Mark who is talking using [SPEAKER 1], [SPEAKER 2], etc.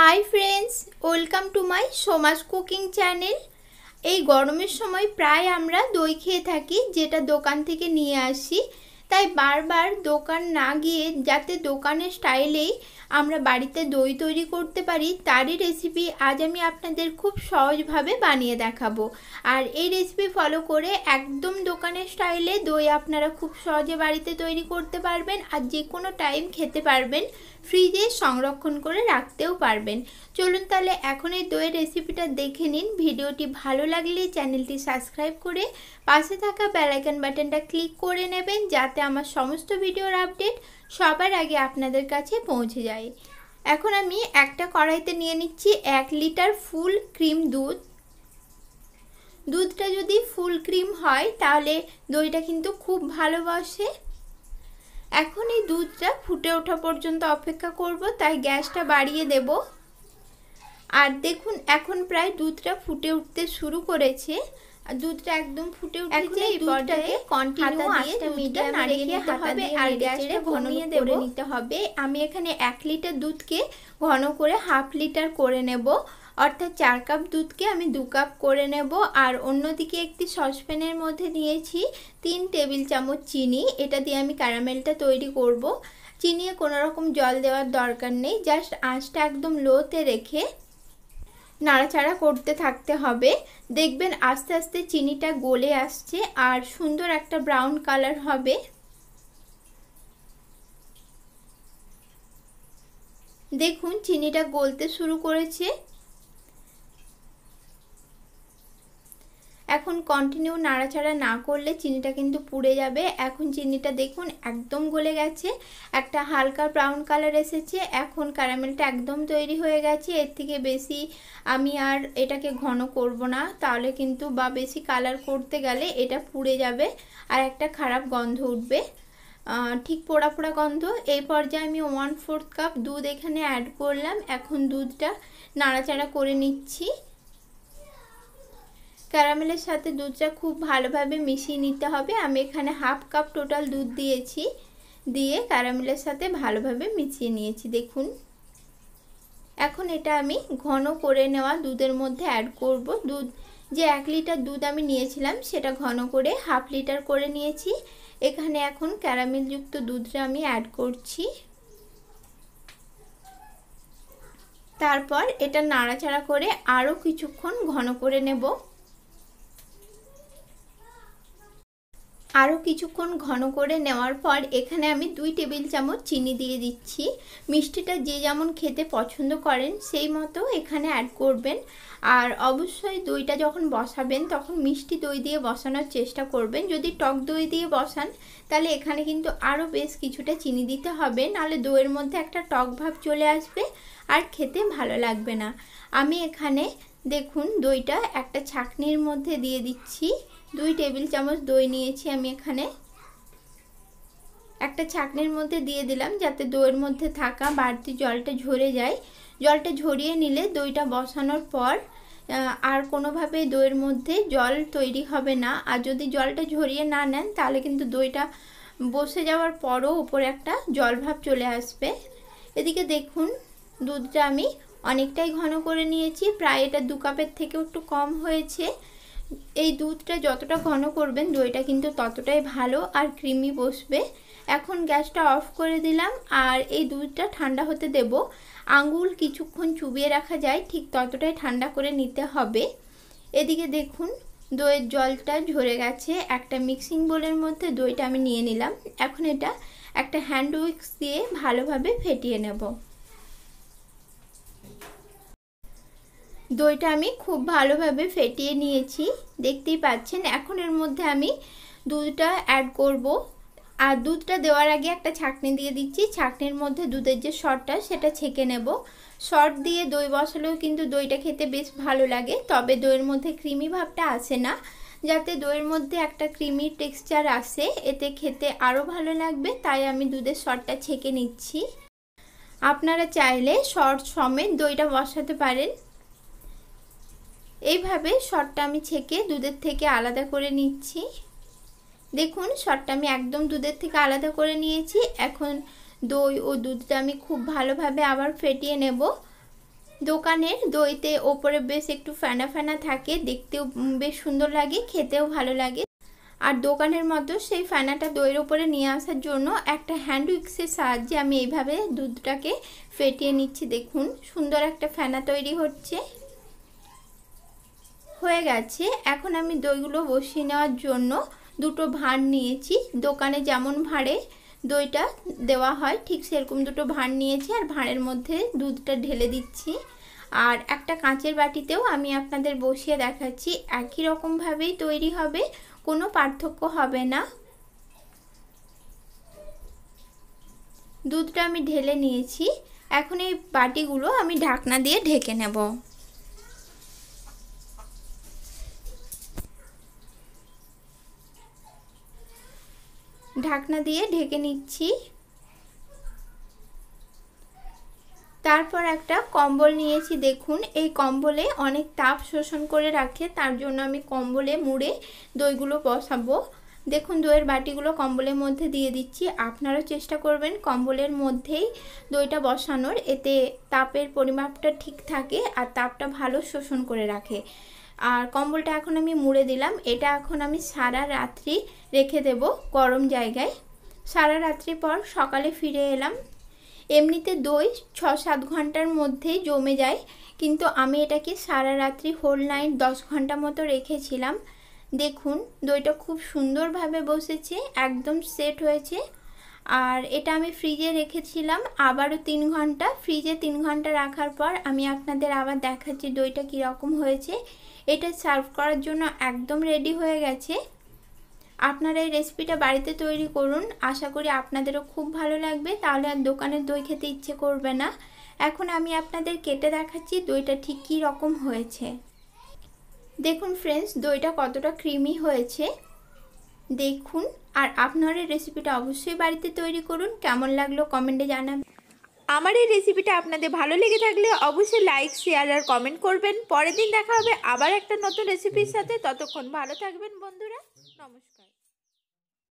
[SPEAKER 1] high friends welcome to my Soma's cooking channel এই গরমের সময় প্রায় আমরা দই খেয়ে থাকি যেটা দোকান থেকে নিয়ে আসি তাই বারবার দোকান না গিয়ে যাতে দোকানের স্টাইলেই আমরা বাড়িতে দই তৈরি করতে পারি তারই রেসিপি আজ আমি আপনাদের খুব সহজভাবে বানিয়ে দেখাবো আর এই রেসিপি ফলো করে একদম দোকানের স্টাইলে দই আপনারা খুব সহজে বাড়িতে তৈরি করতে পারবেন আর যে কোনো টাইম খেতে পারবেন ফ্রিজে সংরক্ষণ করে রাখতেও পারবেন চলুন তাহলে এখন এই দইয়ের রেসিপিটা দেখে নিন ভিডিওটি ভালো লাগলে চ্যানেলটি সাবস্ক্রাইব করে পাশে থাকা বেলাইকান বাটনটা ক্লিক করে নেবেন যাতে যাতে আমার সমস্ত ভিডিওর আপডেট সবার আগে আপনাদের কাছে পৌঁছে যায় এখন আমি একটা কড়াইতে নিয়ে নিচ্ছি এক লিটার ফুল ক্রিম দুধ দুধটা যদি ফুল ক্রিম হয় তাহলে দইটা কিন্তু খুব ভালোবাসে এখন এই দুধটা ফুটে ওঠা পর্যন্ত অপেক্ষা করব তাই গ্যাসটা বাড়িয়ে দেব আর দেখুন এখন প্রায় দুধটা ফুটে উঠতে শুরু করেছে আর দুধটা একদম ফুটে উঠেছে দুধটাকে কন্টিনিউ আঁচটা মিডিয়াম রেখে হবে আর গ্যাসটা ঘনিয়ে দেবো নিতে হবে আমি এখানে এক লিটার দুধকে ঘন করে হাফ লিটার করে নেব অর্থাৎ চার কাপ দুধকে আমি দু কাপ করে নেব আর অন্যদিকে একটি সসপ্যানের মধ্যে নিয়েছি তিন টেবিল চামচ চিনি এটা দিয়ে আমি ক্যারামেলটা তৈরি করব চিনিয়ে কোনো রকম জল দেওয়ার দরকার নেই জাস্ট আঁচটা একদম লোতে রেখে নাড়াচাড়া করতে থাকতে হবে দেখবেন আস্তে আস্তে চিনিটা গলে আসছে আর সুন্দর একটা ব্রাউন কালার হবে দেখুন চিনিটা গলতে শুরু করেছে এখন কন্টিনিউ নাড়াচাড়া না করলে চিনিটা কিন্তু পুড়ে যাবে এখন চিনিটা দেখুন একদম গলে গেছে একটা হালকা ব্রাউন কালার এসেছে এখন ক্যারামেলটা একদম তৈরি হয়ে গেছে এর থেকে বেশি আমি আর এটাকে ঘন করব না তাহলে কিন্তু বা বেশি কালার করতে গেলে এটা পুড়ে যাবে আর একটা খারাপ গন্ধ উঠবে ঠিক পোড়া পোড়া গন্ধ এই পর্যায়ে আমি ওয়ান ফোর্থ কাপ দুধ এখানে অ্যাড করলাম এখন দুধটা নাড়াচাড়া করে নিচ্ছি ক্যারামেলের সাথে দুধটা খুব ভালোভাবে মিশিয়ে নিতে হবে আমি এখানে হাফ কাপ টোটাল দুধ দিয়েছি দিয়ে ক্যারামেলের সাথে ভালোভাবে মিশিয়ে নিয়েছি দেখুন এখন এটা আমি ঘন করে নেওয়া দুধের মধ্যে অ্যাড করব দুধ যে এক লিটার দুধ আমি নিয়েছিলাম সেটা ঘন করে হাফ লিটার করে নিয়েছি এখানে এখন ক্যারামেলযুক্ত দুধটা আমি অ্যাড করছি তারপর এটা নাড়াচাড়া করে আরও কিছুক্ষণ ঘন করে নেব আরও কিছুক্ষণ ঘন করে নেওয়ার পর এখানে আমি দুই টেবিল চামচ চিনি দিয়ে দিচ্ছি মিষ্টিটা যে যেমন খেতে পছন্দ করেন সেই মতো এখানে অ্যাড করবেন আর অবশ্যই দইটা যখন বসাবেন তখন মিষ্টি দই দিয়ে বসানোর চেষ্টা করবেন যদি টক দই দিয়ে বসান তাহলে এখানে কিন্তু আরও বেশ কিছুটা চিনি দিতে হবে নাহলে দইয়ের মধ্যে একটা টক ভাব চলে আসবে আর খেতে ভালো লাগবে না আমি এখানে দেখুন দইটা একটা ছাকনির মধ্যে দিয়ে দিচ্ছি দুই টেবিল চামচ দই নিয়েছি আমি এখানে একটা ছাকনির মধ্যে দিয়ে দিলাম যাতে দইয়ের মধ্যে থাকা বাড়তি জলটা ঝরে যায় জলটা ঝরিয়ে নিলে দইটা বসানোর পর আর কোনোভাবে দইয়ের মধ্যে জল তৈরি হবে না আর যদি জলটা ঝরিয়ে না নেন তাহলে কিন্তু দইটা বসে যাওয়ার পরও উপরে একটা জলভাব চলে আসবে এদিকে দেখুন দুধটা আমি অনেকটাই ঘন করে নিয়েছি প্রায় এটা দু কাপের থেকেও একটু কম হয়েছে এই দুধটা যতটা ঘন করবেন দইটা কিন্তু ততটাই ভালো আর ক্রিমি বসবে এখন গ্যাসটা অফ করে দিলাম আর এই দুধটা ঠান্ডা হতে দেব আঙুল কিছুক্ষণ চুবিয়ে রাখা যায় ঠিক ততটাই ঠান্ডা করে নিতে হবে এদিকে দেখুন দইয়ের জলটা ঝরে গেছে একটা মিক্সিং বোলের মধ্যে দইটা আমি নিয়ে নিলাম এখন এটা একটা হ্যান্ড উইক্স দিয়ে ভালোভাবে ফেটিয়ে নেব দইটা আমি খুব ভালোভাবে ফেটিয়ে নিয়েছি দেখতেই পাচ্ছেন এখন এর মধ্যে আমি দুধটা অ্যাড করব আর দুধটা দেওয়ার আগে একটা ছাঁকনি দিয়ে দিচ্ছি ছাঁকনির মধ্যে দুধের যে শটটা সেটা ছেঁকে নেব শট দিয়ে দই বসালেও কিন্তু দইটা খেতে বেশ ভালো লাগে তবে দইয়ের মধ্যে ক্রিমি ভাবটা আসে না যাতে দইয়ের মধ্যে একটা ক্রিমি টেক্সচার আসে এতে খেতে আরও ভালো লাগবে তাই আমি দুধের শটটা ছেঁকে নিচ্ছি আপনারা চাইলে শর্ট সমেত দইটা বসাতে পারেন এইভাবে শর্টটা আমি ছেঁকে দুধের থেকে আলাদা করে নিচ্ছি দেখুন শর্টটা আমি একদম দুধের থেকে আলাদা করে নিয়েছি এখন দই ও দুধটা আমি খুব ভালোভাবে আবার ফেটিয়ে নেব দোকানের দইতে ওপরে বেশ একটু ফেনা ফেনা থাকে দেখতেও বেশ সুন্দর লাগে খেতেও ভালো লাগে আর দোকানের মতো সেই ফেনাটা দইয়ের ওপরে নিয়ে আসার জন্য একটা হ্যান্ড উইক্সের সাহায্যে আমি এইভাবে দুধটাকে ফেটিয়ে নিচ্ছি দেখুন সুন্দর একটা ফেনা তৈরি হচ্ছে হয়ে গেছে এখন আমি দইগুলো বসিয়ে নেওয়ার জন্য দুটো ভাঁড় নিয়েছি দোকানে যেমন ভাঁড়ে দইটা দেওয়া হয় ঠিক সেরকম দুটো ভাঁড় নিয়েছি আর ভাঁড়ের মধ্যে দুধটা ঢেলে দিচ্ছি আর একটা কাঁচের বাটিতেও আমি আপনাদের বসিয়ে দেখাচ্ছি একই রকমভাবেই তৈরি হবে কোনো পার্থক্য হবে না দুধটা আমি ঢেলে নিয়েছি এখন এই বাটিগুলো আমি ঢাকনা দিয়ে ঢেকে নেব ঢাকনা দিয়ে ঢেকে নিচ্ছি তারপর একটা কম্বল নিয়েছি দেখুন এই কম্বলে অনেক তাপ শোষণ করে রাখে তার জন্য আমি কম্বলে মুড়ে দইগুলো বসাবো দেখুন দইয়ের বাটিগুলো কম্বলের মধ্যে দিয়ে দিচ্ছি আপনারাও চেষ্টা করবেন কম্বলের মধ্যেই দইটা বসানোর এতে তাপের পরিমাপটা ঠিক থাকে আর তাপটা ভালো শোষণ করে রাখে আর কম্বলটা এখন আমি মুড়ে দিলাম এটা এখন আমি সারা রাত্রি রেখে দেব গরম জায়গায় সারা রাত্রি পর সকালে ফিরে এলাম এমনিতে দই ছ সাত ঘন্টার মধ্যেই জমে যায় কিন্তু আমি এটাকে সারা রাত্রি হোল নাইট দশ ঘন্টা মতো রেখেছিলাম দেখুন দইটা খুব সুন্দরভাবে বসেছে একদম সেট হয়েছে আর এটা আমি ফ্রিজে রেখেছিলাম আবারও তিন ঘন্টা ফ্রিজে তিন ঘন্টা রাখার পর আমি আপনাদের আবার দেখাচ্ছি দইটা কীরকম হয়েছে এটা সার্ভ করার জন্য একদম রেডি হয়ে গেছে আপনারা এই রেসিপিটা বাড়িতে তৈরি করুন আশা করি আপনাদেরও খুব ভালো লাগবে তাহলে আর দোকানের দই খেতে ইচ্ছে করবে না এখন আমি আপনাদের কেটে দেখাচ্ছি দইটা ঠিক কী রকম হয়েছে দেখুন ফ্রেন্ডস দইটা কতটা ক্রিমি হয়েছে দেখুন আর আপনার এই রেসিপিটা অবশ্যই বাড়িতে তৈরি করুন কেমন লাগলো কমেন্টে জানাবেন আমার এই রেসিপিটা আপনাদের ভালো লেগে থাকলে অবশ্যই লাইক শেয়ার আর কমেন্ট করবেন পরের দিন দেখা হবে আবার একটা নতুন রেসিপির সাথে ততক্ষণ ভালো থাকবেন বন্ধুরা নমস্কার